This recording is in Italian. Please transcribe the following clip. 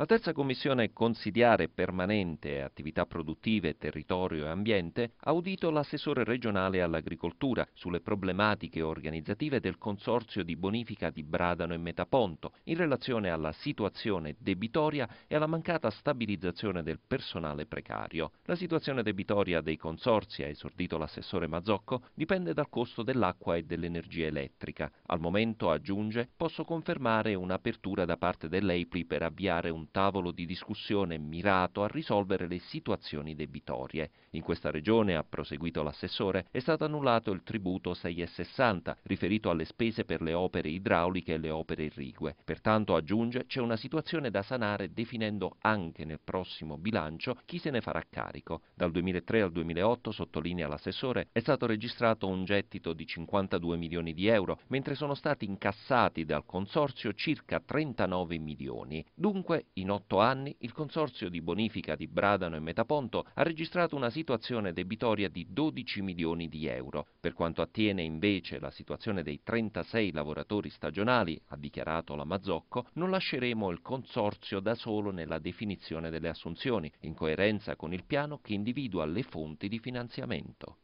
La terza commissione consigliare permanente attività produttive, territorio e ambiente ha udito l'assessore regionale all'agricoltura sulle problematiche organizzative del consorzio di bonifica di Bradano e Metaponto in relazione alla situazione debitoria e alla mancata stabilizzazione del personale precario. La situazione debitoria dei consorzi, ha esordito l'assessore Mazzocco, dipende dal costo dell'acqua e dell'energia elettrica. Al momento, aggiunge, posso confermare un'apertura da parte dell'EIPLI per avviare un tavolo di discussione mirato a risolvere le situazioni debitorie. In questa regione, ha proseguito l'assessore, è stato annullato il tributo 6,60 riferito alle spese per le opere idrauliche e le opere irrigue. Pertanto, aggiunge, c'è una situazione da sanare definendo anche nel prossimo bilancio chi se ne farà carico. Dal 2003 al 2008, sottolinea l'assessore, è stato registrato un gettito di 52 milioni di euro, mentre sono stati incassati dal consorzio circa 39 milioni. Dunque in otto anni il consorzio di bonifica di Bradano e Metaponto ha registrato una situazione debitoria di 12 milioni di euro. Per quanto attiene invece la situazione dei 36 lavoratori stagionali, ha dichiarato la Mazzocco, non lasceremo il consorzio da solo nella definizione delle assunzioni, in coerenza con il piano che individua le fonti di finanziamento.